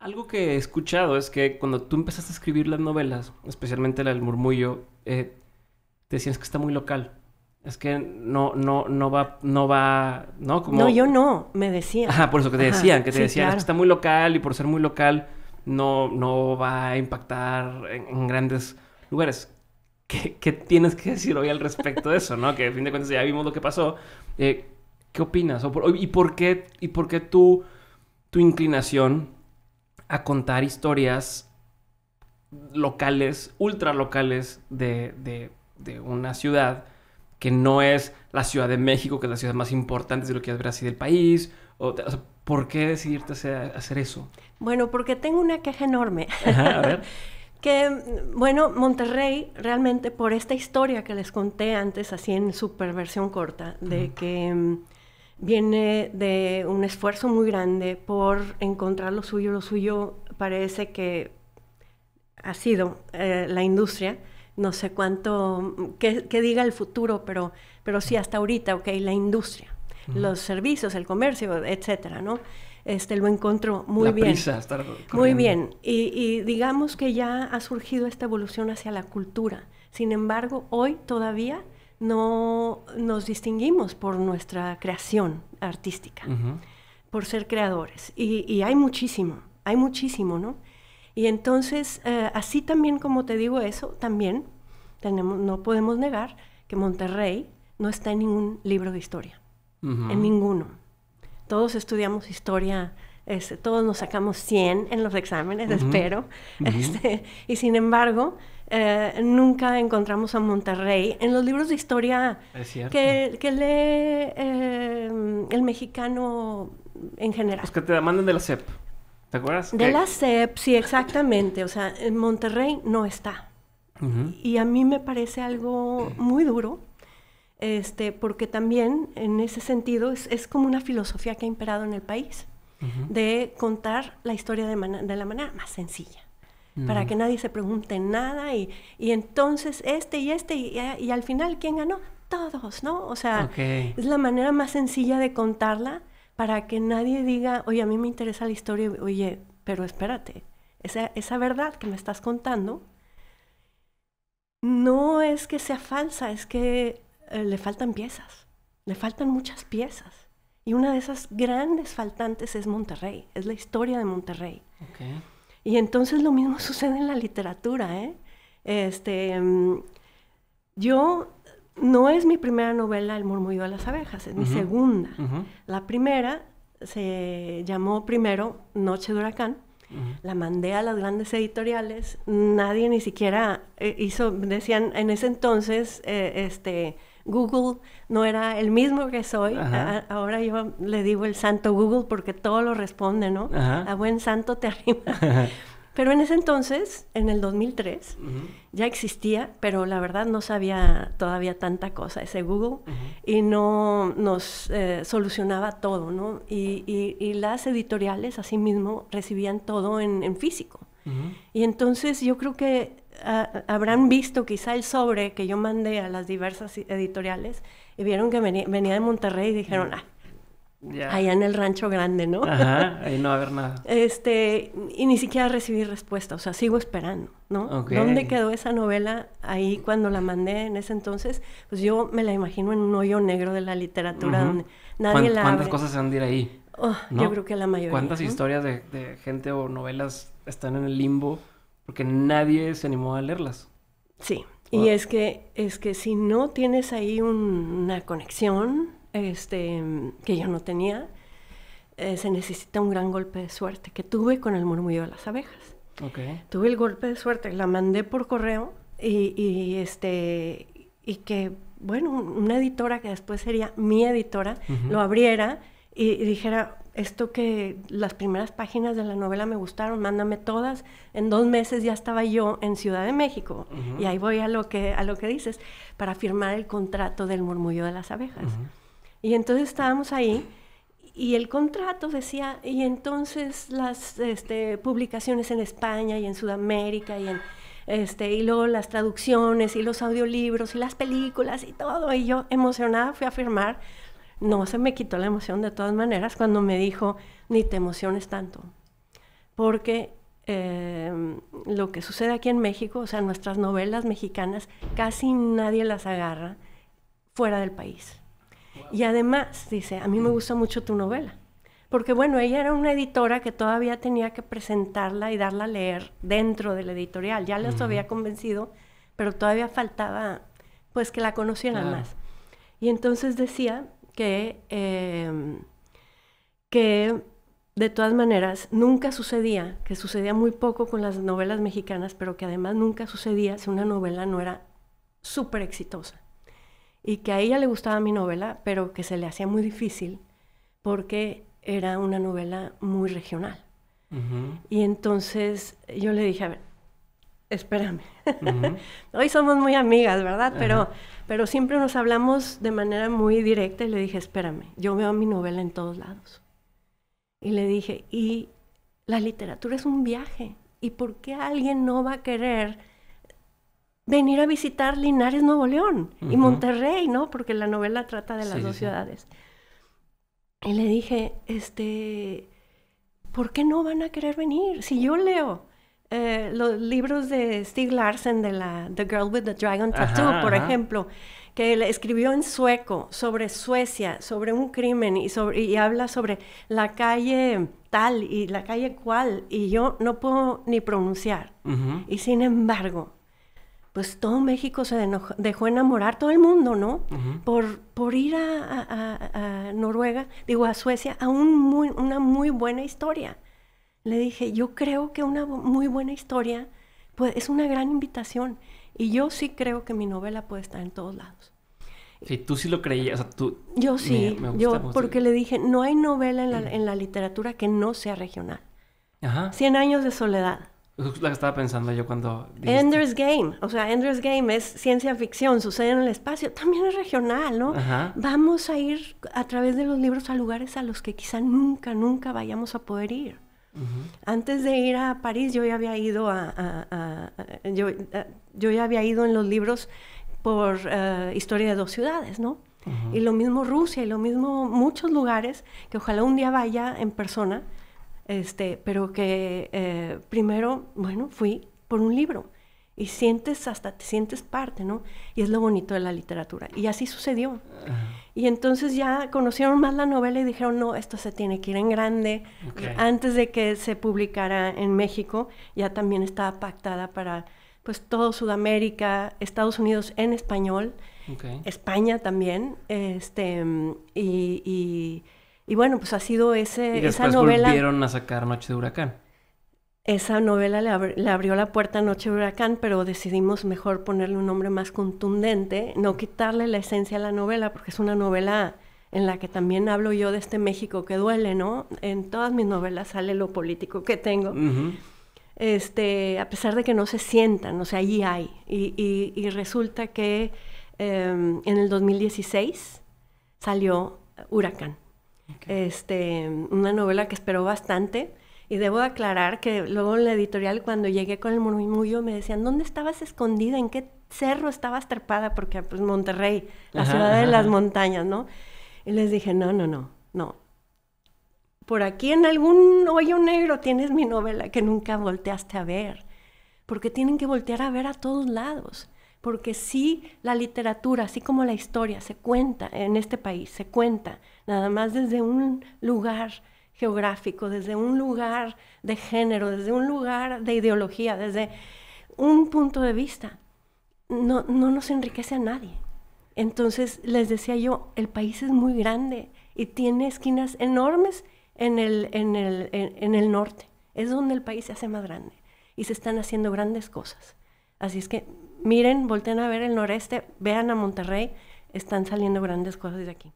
Algo que he escuchado es que cuando tú empezaste a escribir las novelas, especialmente la del murmullo, eh, decías que está muy local. Es que no, no, no va, no va, ¿no? Como... yo no, me decían. Ajá, por eso que te decían, que te decían, es que está muy local y por ser muy local no, no va a impactar en, grandes lugares. ¿Qué, ¿Qué, tienes que decir hoy al respecto de eso, no? Que a fin de cuentas ya vimos lo que pasó. Eh, ¿Qué opinas? ¿Y por qué, y por qué tú, tu inclinación a contar historias locales, ultra locales de, una ciudad que no es la Ciudad de México, que es la ciudad más importante de lo que es así del país. O, ¿Por qué decidirte hacer, eso? Bueno, porque tengo una queja enorme. a ver. que, bueno, Monterrey realmente por esta historia que les conté antes, así en súper versión corta, de que mm, viene de un esfuerzo muy grande por encontrar lo suyo. Lo suyo parece que ha sido eh, la industria. No sé cuánto, que, diga el futuro, pero, pero sí hasta ahorita, ok, la industria, los servicios, el comercio, etcétera, ¿no? Este, lo encontró muy bien. muy bien. y, digamos que ya ha surgido esta evolución hacia la cultura. Sin embargo, hoy todavía no nos distinguimos por nuestra creación artística, por ser creadores. Y, hay muchísimo, hay muchísimo, ¿no? Y entonces, eh, así también como te digo eso, también tenemos, no podemos negar que Monterrey no está en ningún libro de historia, en ninguno. Todos estudiamos historia este, todos nos sacamos 100 en los exámenes, espero. Este, y sin embargo, eh, nunca encontramos a Monterrey. En los libros de historia que, lee eh, el mexicano en general. que te mandan de la CEP. ¿Te acuerdas? De la CEP, sí, exactamente. O sea, en Monterrey no está. Y a mí me parece algo muy duro, este, porque también en ese sentido es, como una filosofía que ha imperado en el país, de contar la historia de la manera más sencilla para mm. que nadie se pregunte nada y, entonces este y este y, al final, ¿quién ganó? Todos, ¿no? O sea, es la manera más sencilla de contarla para que nadie diga, oye, a mí me interesa la historia, oye, pero espérate, esa, esa verdad que me estás contando no es que sea falsa, es que eh, le faltan piezas, le faltan muchas piezas. Y una de esas grandes faltantes es Monterrey, es la historia de Monterrey. Y entonces lo mismo sucede en la literatura, ¿eh? Este, mm, yo, no es mi primera novela El murmullo de las abejas, es mi segunda. La primera se llamó primero Noche de Huracán, La mandé a las grandes editoriales, nadie ni siquiera eh, hizo, decían en ese entonces, eh, este, Google no era el mismo que soy. ahora yo le digo el santo Google porque todo lo responde, ¿no? A buen santo te arriba. Pero en ese entonces, en el 2003, ya existía, pero la verdad no sabía todavía tanta cosa ese Google y no nos eh, solucionaba todo, ¿no? Y, las editoriales asimismo recibían todo en, físico. Y entonces yo creo que habrán visto quizá el sobre que yo mandé a las diversas editoriales y vieron que venía, de Monterrey y dijeron, mm. ah, allá en el rancho grande, ¿no? Ajá, ahí no va a haber nada. Este, y ni siquiera recibí respuesta, o sea, sigo esperando, ¿no? ¿Dónde quedó esa novela ahí cuando la mandé en ese entonces? Pues yo me la imagino en un hoyo negro de la literatura donde nadie la ¿Cuántas cosas se han a ir ahí? Oh, yo creo que la mayoría. ¿Cuántas historias de gente o novelas están en el limbo? porque nadie se animó a leerlas. Sí, y es que, es que si no tienes ahí una conexión este, que yo no tenía, eh, se necesita un gran golpe de suerte que tuve con el murmullo de las abejas. Okay. Tuve el golpe de suerte, la mandé por correo y, este, y que, bueno, una editora que después sería mi editora, lo abriera y dijera, esto que las primeras páginas de la novela me gustaron, mándame todas. En dos meses ya estaba yo en Ciudad de México. Y ahí voy a lo, que, a lo que dices, para firmar el contrato del murmullo de las abejas. Y entonces estábamos ahí y el contrato decía, y entonces las este, publicaciones en España y en Sudamérica y en... Este, y luego las traducciones y los audiolibros y las películas y todo. Y yo emocionada fui a firmar no se me quitó la emoción de todas maneras cuando me dijo, ni te emociones tanto, porque eh, lo que sucede aquí en México, o sea, nuestras novelas mexicanas, casi nadie las agarra fuera del país. Y además, dice, a mí me gusta mucho tu novela, porque bueno, ella era una editora que todavía tenía que presentarla y darla a leer dentro del editorial, ya les había convencido, pero todavía faltaba pues que la conocieran más. Y entonces decía que, em, que de todas maneras nunca sucedía, que sucedía muy poco con las novelas mexicanas, pero que además nunca sucedía si una novela no era súper exitosa. Y que a ella le gustaba mi novela, pero que se le hacía muy difícil porque era una novela muy regional. Y entonces yo le dije, a ver, espérame. Hoy somos muy amigas, ¿verdad? Pero, pero siempre nos hablamos de manera muy directa y le dije, espérame, yo veo mi novela en todos lados. Y le dije, y la literatura es un viaje. ¿Y por qué alguien no va a querer venir a visitar Linares, Nuevo León y Monterrey, ¿no? Porque la novela trata de las dos ciudades. Y le dije, este, ¿por qué no van a querer venir? Si yo leo eh, los libros de Steve Larsen de la The Girl with the Dragon Tattoo, por ejemplo, que él escribió en sueco sobre Suecia, sobre un crimen y, sobre, y habla sobre la calle tal y la calle cual, y yo no puedo ni pronunciar. Y sin embargo, pues todo México se dejó enamorar, todo el mundo, ¿no? por, ir a, Noruega, digo, a Suecia, a muy, una muy buena historia le dije, yo creo que una muy buena historia pues, es una gran invitación. Y yo sí creo que mi novela puede estar en todos lados. Sí, tú sí lo creías, tú... Yo sí, yo porque le dije, no hay novela en la, literatura que no sea regional. Ajá. Cien años de soledad. Es la que estaba pensando yo cuando... Ender's Game, o sea, Ender's Game es ciencia ficción, sucede en el espacio, también es regional, ¿no? Vamos a ir a través de los libros a lugares a los que quizá nunca, nunca vayamos a poder ir. Antes de ir a París yo ya había ido a, yo, yo, ya había ido en los libros por eh, historia de dos ciudades, ¿no? Y lo mismo Rusia y lo mismo muchos lugares que ojalá un día vaya en persona, este, pero que eh, primero, bueno, fui por un libro y sientes hasta te sientes parte, ¿no? Y es lo bonito de la literatura. Y así sucedió. Y entonces ya conocieron más la novela y dijeron, no, esto se tiene que ir en grande. Antes de que se publicara en México, ya también estaba pactada para pues todo Sudamérica, Estados Unidos en español, España también, este, y, bueno, pues ha sido ese, y esa novela. volvieron a sacar Noche de Huracán. Esa novela le, abrió la puerta a Noche Huracán, pero decidimos mejor ponerle un nombre más contundente, no quitarle la esencia a la novela, porque es una novela en la que también hablo yo de este México que duele, ¿no? En todas mis novelas sale lo político que tengo. Este, a pesar de que no se sientan, o sea, allí hay. Y, y, resulta que em, en el 2016 salió Huracán. Este, una novela que esperó bastante. Y debo aclarar que luego en la editorial cuando llegué con el murmullo me decían, ¿dónde estabas escondida? ¿En qué cerro estabas trepada? Porque pues Monterrey, la ciudad de las montañas, ¿no? Y les dije, no, no, no, no. Por aquí en algún hoyo negro tienes mi novela que nunca volteaste a ver. Porque tienen que voltear a ver a todos lados. Porque si la literatura, así como la historia, se cuenta en este país, se cuenta, nada más desde un lugar geográfico, desde un lugar de género, desde un lugar de ideología, desde un punto de vista, no, no nos enriquece a nadie. Entonces, les decía yo, el país es muy grande y tiene esquinas enormes en el, en el, el norte. Es donde el país se hace más grande y se están haciendo grandes cosas. Así es que miren, volteen a ver el noreste, vean a Monterrey, están saliendo grandes cosas de aquí.